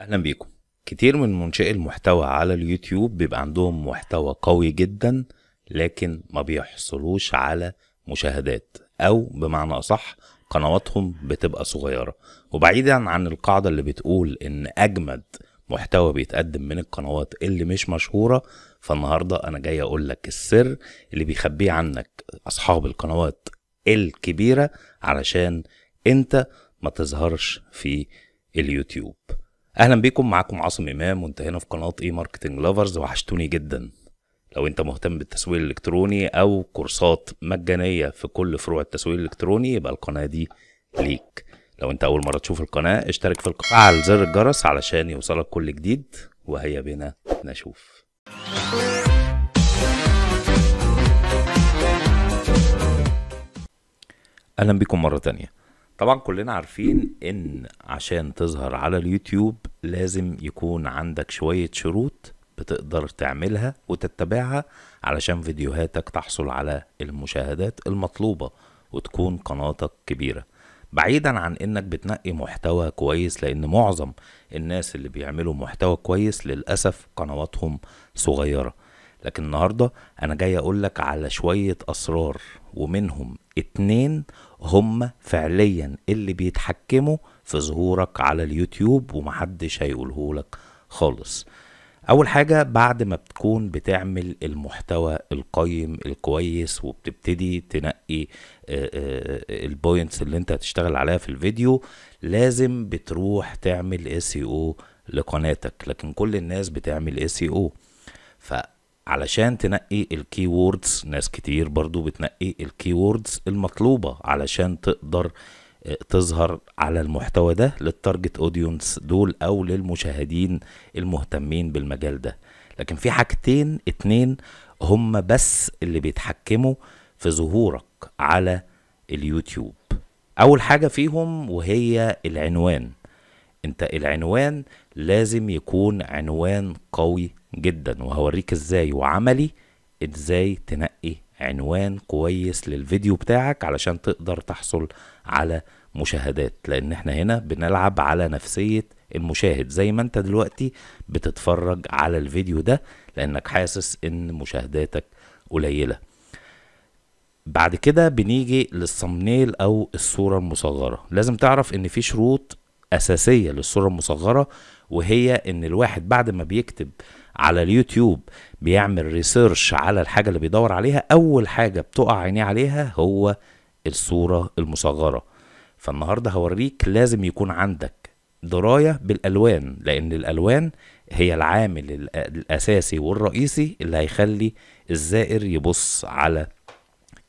اهلا بيكم كتير من منشئي المحتوى على اليوتيوب بيبقى عندهم محتوى قوي جدا لكن ما بيحصلوش على مشاهدات او بمعنى اصح قنواتهم بتبقى صغيره وبعيدا عن القاعده اللي بتقول ان اجمد محتوى بيتقدم من القنوات اللي مش مشهوره فالنهارده انا جاي اقول لك السر اللي بيخبيه عنك اصحاب القنوات الكبيره علشان انت ما تظهرش في اليوتيوب اهلا بيكم معاكم عاصم امام وانت هنا في قناه اي ماركتنج لافرز وحشتوني جدا لو انت مهتم بالتسويق الالكتروني او كورسات مجانيه في كل فروع التسويق الالكتروني يبقى القناه دي ليك لو انت اول مره تشوف القناه اشترك في القناه فعل زر الجرس علشان يوصلك كل جديد وهيا بنا نشوف اهلا بيكم مره تانيه طبعا كلنا عارفين ان عشان تظهر على اليوتيوب لازم يكون عندك شوية شروط بتقدر تعملها وتتبعها علشان فيديوهاتك تحصل على المشاهدات المطلوبة وتكون قناتك كبيرة بعيدا عن انك بتنقي محتوى كويس لان معظم الناس اللي بيعملوا محتوى كويس للأسف قنواتهم صغيرة لكن النهاردة انا جاي اقولك على شوية اسرار ومنهم اتنين هم فعليا اللي بيتحكموا في ظهورك على اليوتيوب ومحدش هيقولهولك خالص اول حاجة بعد ما بتكون بتعمل المحتوى القيم الكويس وبتبتدي تنقي البوينتس اللي انت هتشتغل عليها في الفيديو لازم بتروح تعمل SEO لقناتك لكن كل الناس بتعمل SEO فعلشان تنقي الكي ووردز ناس كتير برضو بتنقي الكي ووردز المطلوبة علشان تقدر تظهر على المحتوى ده للتارجت اودينس دول او للمشاهدين المهتمين بالمجال ده لكن في حاجتين اتنين هم بس اللي بيتحكموا في ظهورك على اليوتيوب اول حاجة فيهم وهي العنوان انت العنوان لازم يكون عنوان قوي جدا وهوريك ازاي وعملي ازاي تنقي عنوان كويس للفيديو بتاعك علشان تقدر تحصل على مشاهدات لان احنا هنا بنلعب على نفسيه المشاهد زي ما انت دلوقتي بتتفرج على الفيديو ده لانك حاسس ان مشاهداتك قليله بعد كده بنيجي للصمنيل او الصوره المصغره لازم تعرف ان في شروط اساسيه للصوره المصغره وهي ان الواحد بعد ما بيكتب على اليوتيوب بيعمل ريسيرش على الحاجه اللي بيدور عليها اول حاجه بتقع عينيه عليها هو الصورة المصغرة فالنهاردة هوريك لازم يكون عندك دراية بالألوان لأن الألوان هي العامل الأساسي والرئيسي اللي هيخلي الزائر يبص على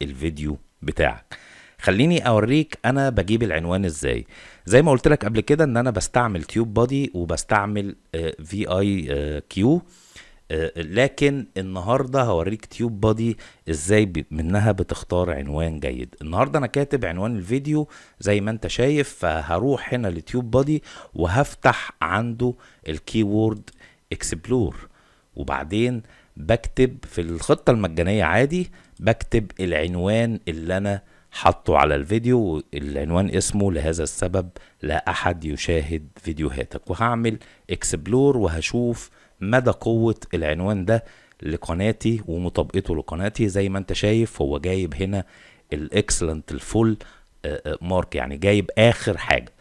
الفيديو بتاعك خليني اوريك انا بجيب العنوان ازاي زي ما قلت لك قبل كده ان انا بستعمل تيوب بادي وبستعمل في اي كيو لكن النهارده هوريك تيوب بادي ازاي منها بتختار عنوان جيد النهارده انا كاتب عنوان الفيديو زي ما انت شايف فهروح هنا لتيوب بادي وهفتح عنده الكي وورد اكسبلور وبعدين بكتب في الخطه المجانيه عادي بكتب العنوان اللي انا حطه على الفيديو العنوان اسمه لهذا السبب لا احد يشاهد فيديوهاتك وهعمل اكسبلور وهشوف مدى قوه العنوان ده لقناتي ومطابقته لقناتي زي ما انت شايف هو جايب هنا الاكسلنت الفول مارك يعني جايب اخر حاجه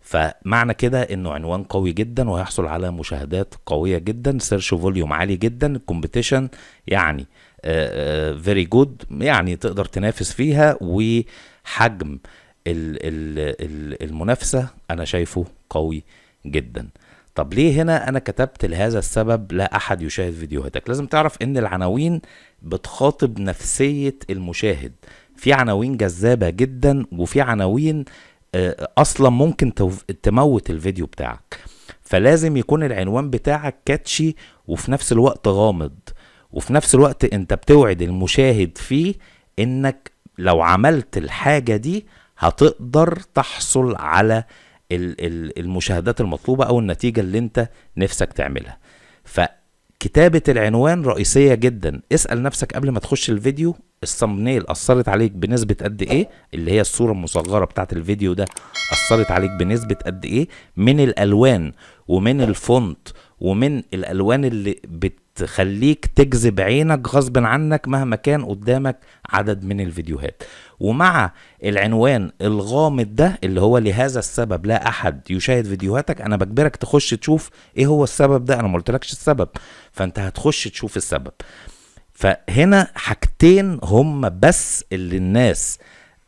فمعنى كده انه عنوان قوي جدا وهيحصل على مشاهدات قويه جدا سيرش فوليوم عالي جدا الكومبيتيشن يعني فيري آه، جود آه، يعني تقدر تنافس فيها وحجم المنافسه انا شايفه قوي جدا طب ليه هنا انا كتبت لهذا السبب لا احد يشاهد فيديوهاتك لازم تعرف ان العناوين بتخاطب نفسية المشاهد في عناوين جذابة جدا وفي عناوين آه، اصلا ممكن تموت الفيديو بتاعك فلازم يكون العنوان بتاعك كاتشي وفي نفس الوقت غامض وفي نفس الوقت انت بتوعد المشاهد فيه انك لو عملت الحاجة دي هتقدر تحصل على المشاهدات المطلوبه او النتيجه اللي انت نفسك تعملها فكتابه العنوان رئيسيه جدا اسال نفسك قبل ما تخش الفيديو الصمنيل اثرت عليك بنسبه قد ايه اللي هي الصوره المصغره بتاعت الفيديو ده اثرت عليك بنسبه قد ايه من الالوان ومن الفونت ومن الالوان اللي بت تخليك تجذب عينك غصب عنك مهما كان قدامك عدد من الفيديوهات ومع العنوان الغامض ده اللي هو لهذا السبب لا احد يشاهد فيديوهاتك انا بجبرك تخش تشوف ايه هو السبب ده انا ما قلتلكش السبب فانت هتخش تشوف السبب فهنا حاجتين هم بس اللي الناس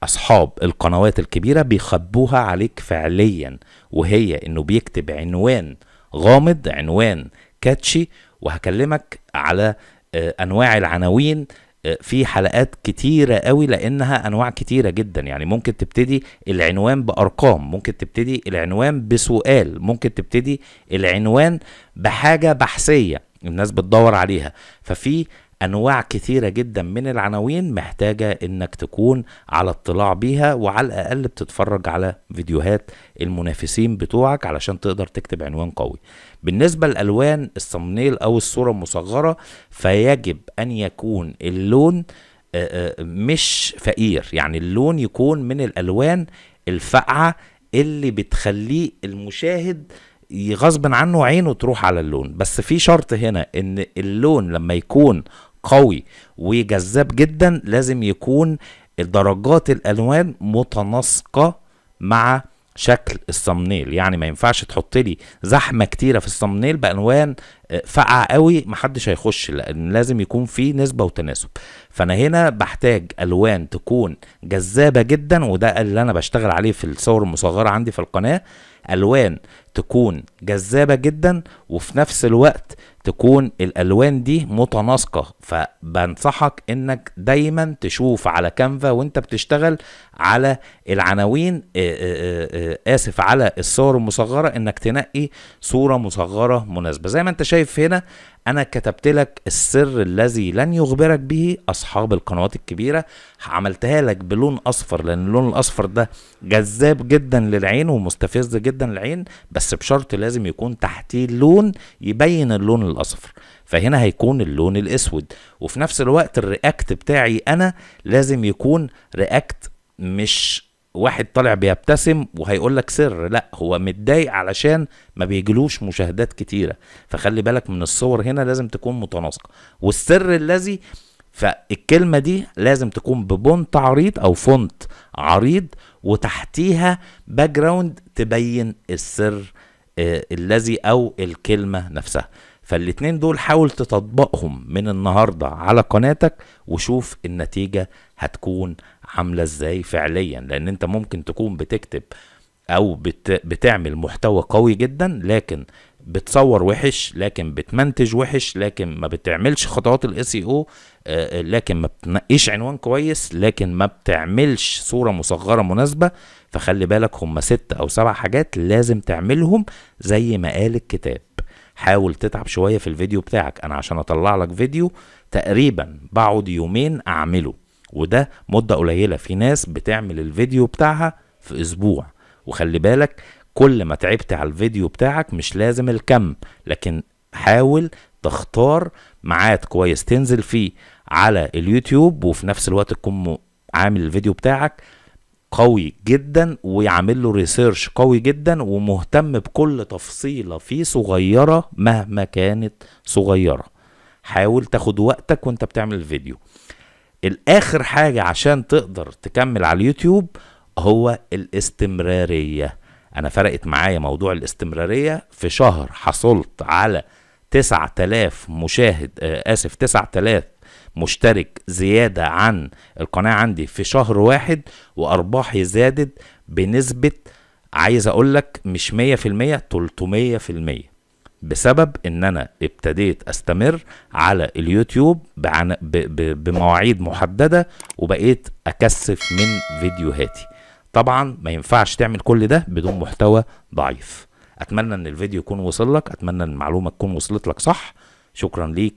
اصحاب القنوات الكبيره بيخبوها عليك فعليا وهي انه بيكتب عنوان غامض عنوان كاتشي وهكلمك على آه، انواع العناوين آه، في حلقات كتيرة قوي لأنها أنواع كتيرة جدا يعني ممكن تبتدي العنوان بأرقام ممكن تبتدي العنوان بسؤال ممكن تبتدي العنوان بحاجة بحثية الناس بتدور عليها ففي انواع كثيره جدا من العناوين محتاجه انك تكون على اطلاع بيها وعلى الاقل بتتفرج على فيديوهات المنافسين بتوعك علشان تقدر تكتب عنوان قوي بالنسبه لالوان الصمنيل او الصوره المصغره فيجب ان يكون اللون آه، آه، مش فقير يعني اللون يكون من الالوان الفقعه اللي بتخليه المشاهد غصب عنه عينه تروح على اللون بس في شرط هنا ان اللون لما يكون قوي وجذاب جدا لازم يكون درجات الالوان متناسقه مع شكل الصمنيل يعني ما ينفعش تحط لي زحمه كتيره في الصمنيل بالوان فقع قوي محدش هيخش لان لازم يكون في نسبه وتناسب فانا هنا بحتاج الوان تكون جذابه جدا وده اللي انا بشتغل عليه في الصور المصغره عندي في القناه الوان تكون جذابه جدا وفي نفس الوقت تكون الالوان دي متناسقه فبنصحك انك دايما تشوف على كانفا وانت بتشتغل على العناوين آه، آه، آه، اسف على الصور المصغره انك تنقي صوره مصغره مناسبه زي ما انت شايف شايف هنا انا كتبت لك السر الذي لن يخبرك به اصحاب القنوات الكبيره عملتها لك بلون اصفر لان اللون الاصفر ده جذاب جدا للعين ومستفز جدا للعين بس بشرط لازم يكون تحتيه لون يبين اللون الاصفر فهنا هيكون اللون الاسود وفي نفس الوقت الرياكت بتاعي انا لازم يكون رياكت مش واحد طالع بيبتسم وهيقول لك سر لا هو متضايق علشان ما بيجلوش مشاهدات كتيره فخلي بالك من الصور هنا لازم تكون متناسقه والسر الذي فالكلمة دي لازم تكون ببونت عريض أو فونت عريض وتحتيها باك جراوند تبين السر آه، الذي أو الكلمة نفسها فالاتنين دول حاول تطبقهم من النهاردة على قناتك وشوف النتيجة هتكون عاملة ازاي فعليا لان انت ممكن تكون بتكتب او بت بتعمل محتوى قوي جدا لكن بتصور وحش لكن بتمنتج وحش لكن ما بتعملش خطوات الاسي e او آه، آه، لكن ما بتنقيش عنوان كويس لكن ما بتعملش صوره مصغره مناسبه فخلي بالك هم ست او سبع حاجات لازم تعملهم زي ما قال الكتاب حاول تتعب شويه في الفيديو بتاعك انا عشان اطلع لك فيديو تقريبا بقعد يومين اعمله وده مده قليله في ناس بتعمل الفيديو بتاعها في اسبوع وخلي بالك كل ما تعبت على الفيديو بتاعك مش لازم الكم لكن حاول تختار ميعاد كويس تنزل فيه على اليوتيوب وفي نفس الوقت تكون عامل الفيديو بتاعك قوي جدا ويعمل له ريسيرش قوي جدا ومهتم بكل تفصيله فيه صغيره مهما كانت صغيره حاول تاخد وقتك وانت بتعمل الفيديو الاخر حاجه عشان تقدر تكمل على اليوتيوب هو الاستمراريه انا فرقت معايا موضوع الاستمراريه في شهر حصلت على 9000 مشاهد آه، اسف 9000 مشترك زيادة عن القناة عندي في شهر واحد وأرباحي زادت بنسبة عايز أقول لك مش 100% 300% بسبب ان انا ابتديت استمر على اليوتيوب بعن... ب... ب... بمواعيد محددة وبقيت اكثف من فيديوهاتي طبعا ما ينفعش تعمل كل ده بدون محتوى ضعيف اتمنى ان الفيديو يكون وصل لك اتمنى ان المعلومة تكون وصلت لك صح شكرا ليك